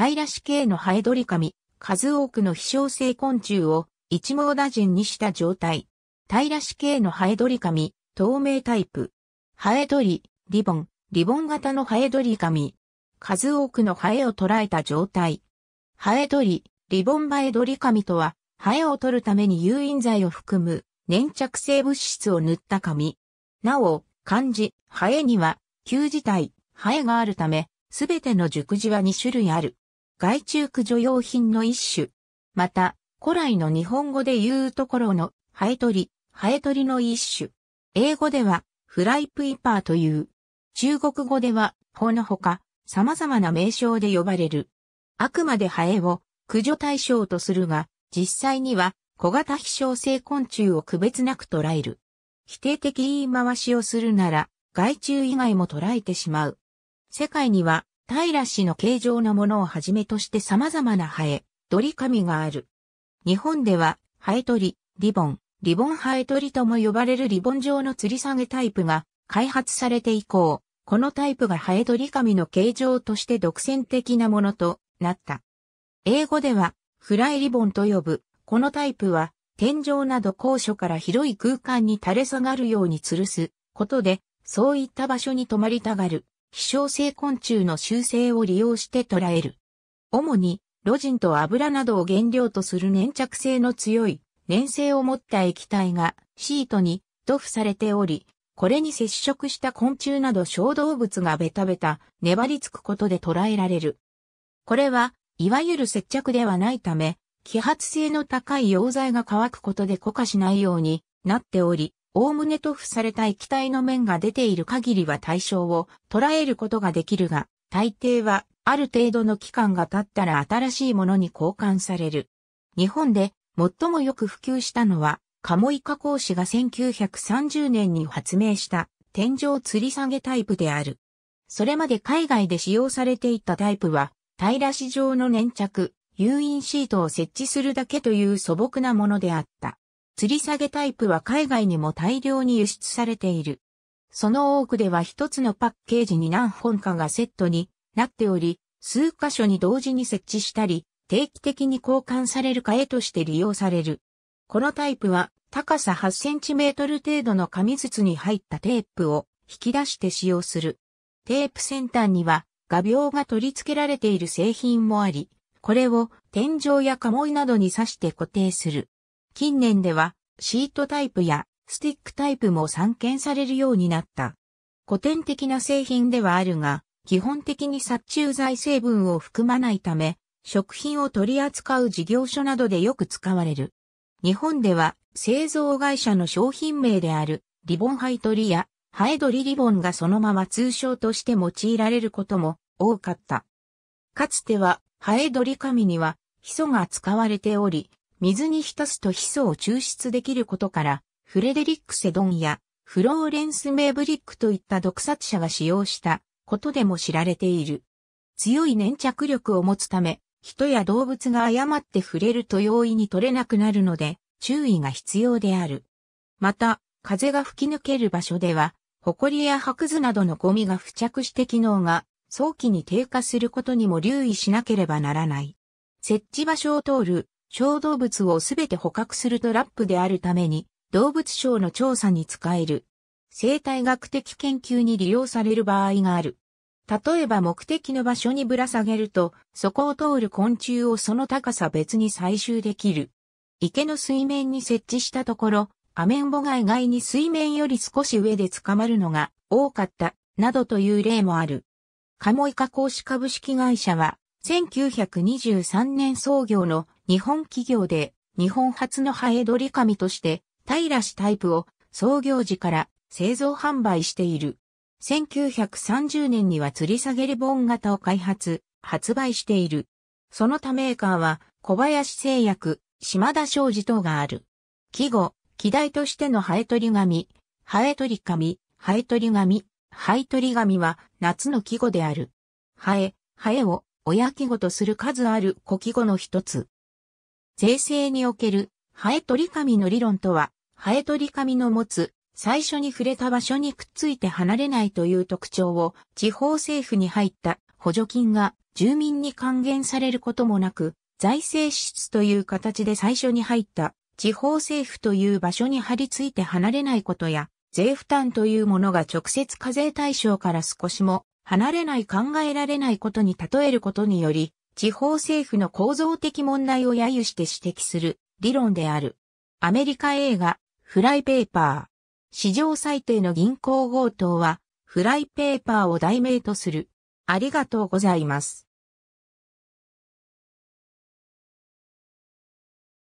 平氏系のハエドリカミ、数多くの飛翔性昆虫を一網打尽にした状態。平氏系のハエドリカミ、透明タイプ。ハエドリ、リボン、リボン型のハエドリカミ。数多くのハエを捕らえた状態。ハエドリ、リボンバエドリカミとは、ハエを取るために誘引剤を含む粘着性物質を塗った紙。なお、漢字、ハエには、旧字体、ハエがあるため、すべての熟字は2種類ある。外中駆除用品の一種。また、古来の日本語で言うところの、ハエトリ、ハエトリの一種。英語では、フライプイパーという。中国語では、ほのほか、様々な名称で呼ばれる。あくまでハエを駆除対象とするが、実際には小型飛翔性昆虫を区別なく捉える。否定的言い回しをするなら、害虫以外も捉えてしまう。世界には平氏の形状のものをはじめとして様々なハエ、鳥ミがある。日本では、ハエ鳥、リボン、リボンハエ鳥とも呼ばれるリボン状の吊り下げタイプが開発されて以降、このタイプがハエ鳥ミの形状として独占的なものとなった。英語では、フライリボンと呼ぶ、このタイプは、天井など高所から広い空間に垂れ下がるように吊るすことで、そういった場所に泊まりたがる希少性昆虫の習性を利用して捉える。主に、ロジンと油などを原料とする粘着性の強い、粘性を持った液体がシートに塗布されており、これに接触した昆虫など小動物がベタベタ粘りつくことで捉えられる。これは、いわゆる接着ではないため、揮発性の高い溶剤が乾くことで固化しないようになっており、おおむね塗布された液体の面が出ている限りは対象を捉えることができるが、大抵はある程度の期間が経ったら新しいものに交換される。日本で最もよく普及したのは、鴨井加工士が1930年に発明した天井吊り下げタイプである。それまで海外で使用されていたタイプは、平らし状の粘着、誘引シートを設置するだけという素朴なものであった。吊り下げタイプは海外にも大量に輸出されている。その多くでは一つのパッケージに何本かがセットになっており、数箇所に同時に設置したり、定期的に交換される替えとして利用される。このタイプは高さ8センチメートル程度の紙筒に入ったテープを引き出して使用する。テープ先端には画鋲が取り付けられている製品もあり、これを天井やカモイなどに挿して固定する。近年ではシートタイプやスティックタイプも散見されるようになった。古典的な製品ではあるが、基本的に殺虫剤成分を含まないため、食品を取り扱う事業所などでよく使われる。日本では製造会社の商品名であるリボンハイトリやハエドリリボンがそのまま通称として用いられることも多かった。かつてはハエドリ紙にはヒ素が使われており、水に浸すとヒ素を抽出できることから、フレデリック・セドンやフローレンス・メーブリックといった毒殺者が使用したことでも知られている。強い粘着力を持つため、人や動物が誤って触れると容易に取れなくなるので、注意が必要である。また、風が吹き抜ける場所では、埃や白図などのゴミが付着して機能が早期に低下することにも留意しなければならない。設置場所を通る小動物をすべて捕獲するトラップであるために、動物省の調査に使える。生態学的研究に利用される場合がある。例えば目的の場所にぶら下げると、そこを通る昆虫をその高さ別に採集できる。池の水面に設置したところ、アメンボが意外に水面より少し上で捕まるのが多かった、などという例もある。カモイカ工紙株式会社は、1923年創業の日本企業で日本初のハエドリ紙として平氏タイプを創業時から製造販売している。1930年には吊り下げリボン型を開発、発売している。その他メーカーは小林製薬、島田商事等がある。季語、季題としてのハエ取り紙、ハエ取り紙、ハエ取り紙、ハエ取り紙は夏の季語である。ハエ、ハエを親季語とする数ある古記語の一つ。税制におけるハエ取り紙の理論とは、ハエ取り紙の持つ最初に触れた場所にくっついて離れないという特徴を地方政府に入った補助金が住民に還元されることもなく、財政支出という形で最初に入った地方政府という場所に張り付いて離れないことや、税負担というものが直接課税対象から少しも離れない考えられないことに例えることにより、地方政府の構造的問題を揶揄して指摘する理論である。アメリカ映画、フライペーパー。史上最低の銀行強盗は、フライペーパーを題名とする。ありがとうございます。